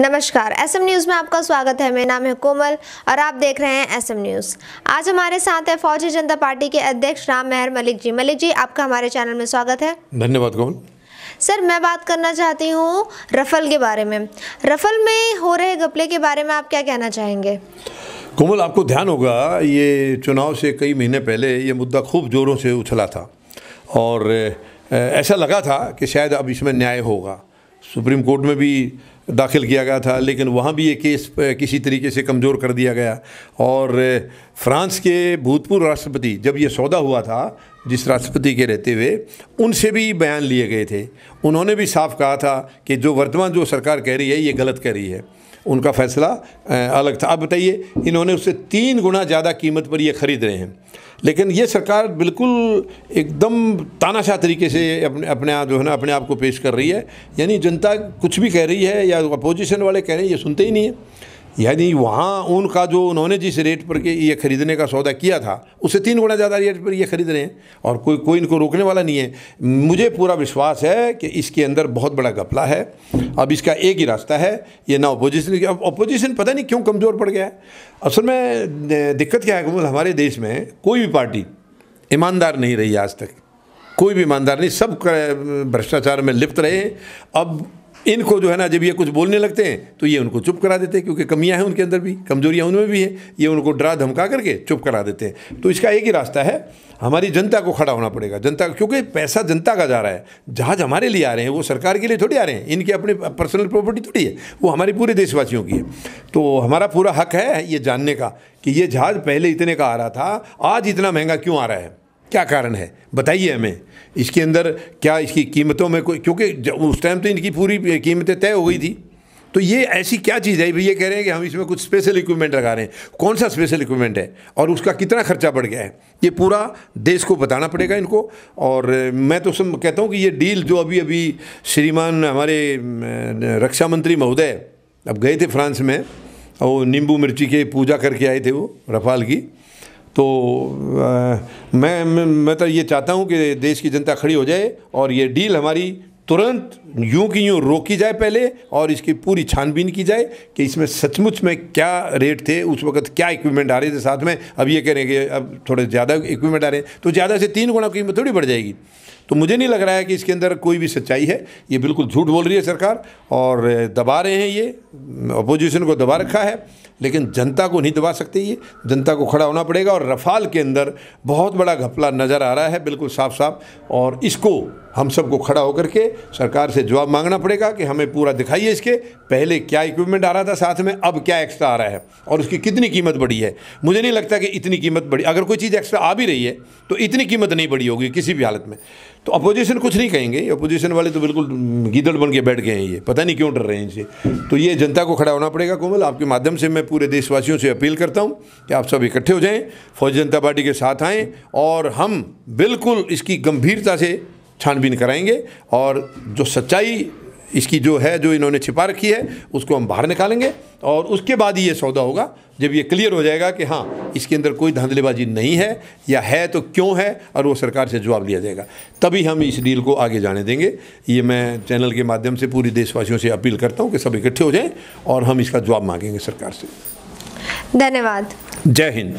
नमस्कार SM news में आपका स्वागत है मेरा नाम है कोमल और आप देख रहे हैं एसएम न्यूज़ आज हमारे साथ है फौजी जनता पार्टी के अध्यक्ष राम मेहर मलिक जी मलिक जी आपका हमारे चैनल में स्वागत है धन्यवाद कोमल सर मैं बात करना चाहती हूँ रफल के बारे में रफल में हो रहे घपले के बारे में आप क्या कहना चाहेंगे कोमल आपको ध्यान होगा ये चुनाव से कई महीने पहले ये मुद्दा खूब ज़ोरों से उछला था और ऐसा लगा था कि शायद अब इसमें न्याय होगा सुप्रीम कोर्ट में भी दाखिल किया गया था लेकिन वहाँ भी ये केस किसी तरीके से कमज़ोर कर दिया गया और फ्रांस के भूतपूर्व राष्ट्रपति जब ये सौदा हुआ था जिस राष्ट्रपति के रहते हुए उनसे भी बयान लिए गए थे उन्होंने भी साफ कहा था कि जो वर्तमान जो सरकार कह रही है ये गलत कह रही है उनका फैसला अलग था अब बताइए इन्होंने उससे तीन गुना ज़्यादा कीमत पर ये ख़रीद रहे हैं लेकिन ये सरकार बिल्कुल एकदम तानाशाह तरीके से अपने अपने आप जो है ना अपने आप को पेश कर रही है यानी जनता कुछ भी कह रही है या अपोजिशन वाले कह रहे हैं ये सुनते ही नहीं है यानी वहाँ उनका जो उन्होंने जिस रेट पर के ये खरीदने का सौदा किया था उससे तीन गुना ज़्यादा रेट पर ये खरीद रहे हैं और कोई कोई इनको रोकने वाला नहीं है मुझे पूरा विश्वास है कि इसके अंदर बहुत बड़ा घपला है अब इसका एक ही रास्ता है ये ना अपोजिशन अब अपोजिशन पता नहीं क्यों कमज़ोर पड़ गया है असल में दिक्कत क्या है हमारे देश में कोई भी पार्टी ईमानदार नहीं रही आज तक कोई भी ईमानदार नहीं सब भ्रष्टाचार में लिप्त रहे अब इनको जो है ना जब ये कुछ बोलने लगते हैं तो ये उनको चुप करा देते हैं क्योंकि कमियां हैं उनके अंदर भी कमजोरियां उनमें भी है ये उनको डरा धमका करके चुप करा देते हैं तो इसका एक ही रास्ता है हमारी जनता को खड़ा होना पड़ेगा जनता क्योंकि पैसा जनता का जा रहा है जहाज हमारे लिए आ रहे हैं वो सरकार के लिए थोड़ी आ रहे हैं इनके अपने पर्सनल प्रॉपर्टी थोड़ी है वो हमारे पूरे देशवासियों की है तो हमारा पूरा हक है ये जानने का कि ये जहाज पहले इतने का आ रहा था आज इतना महंगा क्यों आ रहा है क्या कारण है बताइए हमें इसके अंदर क्या इसकी कीमतों में कोई क्योंकि उस टाइम तो इनकी पूरी कीमतें तय हो गई थी तो ये ऐसी क्या चीज़ है ये कह रहे हैं कि हम इसमें कुछ स्पेशल इक्विपमेंट लगा रहे हैं कौन सा स्पेशल इक्विपमेंट है और उसका कितना खर्चा बढ़ गया है ये पूरा देश को बताना पड़ेगा इनको और मैं तो सब कहता हूँ कि ये डील जो अभी अभी श्रीमान हमारे रक्षा मंत्री महोदय अब गए थे फ्रांस में और नींबू मिर्ची के पूजा करके आए थे वो रफाल की तो आ, मैं मैं तो ये चाहता हूँ कि देश की जनता खड़ी हो जाए और ये डील हमारी तुरंत यूं की यूं रोकी जाए पहले और इसकी पूरी छानबीन की जाए कि इसमें सचमुच में क्या रेट थे उस वक्त क्या इक्विपमेंट आ रहे थे साथ में अब ये कह रहे हैं कि अब थोड़े ज़्यादा इक्विपमेंट आ रहे हैं तो ज़्यादा से तीन गुना कीमत थोड़ी बढ़ जाएगी तो मुझे नहीं लग रहा है कि इसके अंदर कोई भी सच्चाई है ये बिल्कुल झूठ बोल रही है सरकार और दबा रहे हैं ये अपोजिशन को दबा रखा है लेकिन जनता को नहीं दबा सकते ये जनता को खड़ा होना पड़ेगा और रफाल के अंदर बहुत बड़ा घपला नज़र आ रहा है बिल्कुल साफ साफ और इसको हम सबको खड़ा होकर के सरकार से जवाब मांगना पड़ेगा कि हमें पूरा दिखाइए इसके पहले क्या इक्विपमेंट आ रहा था साथ में अब क्या एक्स्ट्रा आ रहा है और उसकी कितनी कीमत बढ़ी है मुझे नहीं लगता कि इतनी कीमत बढ़ी अगर कोई चीज़ एक्स्ट्रा आ भी रही है तो इतनी कीमत नहीं बढ़ी होगी किसी भी हालत में तो अपोजिशन कुछ नहीं कहेंगे अपोजिशन वाले तो बिल्कुल गीदड़ बन के बैठ गए हैं ये पता नहीं क्यों डर रहे हैं इनसे तो ये जनता को खड़ा होना पड़ेगा कोमल आपके माध्यम से मैं पूरे देशवासियों से अपील करता हूँ कि आप सब इकट्ठे हो जाएँ फौजी जनता पार्टी के साथ आएँ और हम बिल्कुल इसकी गंभीरता से छानबीन कराएंगे और जो सच्चाई इसकी जो है जो इन्होंने छिपा रखी है उसको हम बाहर निकालेंगे और उसके बाद ही ये सौदा होगा जब ये क्लियर हो जाएगा कि हाँ इसके अंदर कोई धांधलेबाजी नहीं है या है तो क्यों है और वो सरकार से जवाब लिया जाएगा तभी हम इस डील को आगे जाने देंगे ये मैं चैनल के माध्यम से पूरी देशवासियों से अपील करता हूँ कि सब इकट्ठे हो जाएँ और हम इसका जवाब मांगेंगे सरकार से धन्यवाद जय हिंद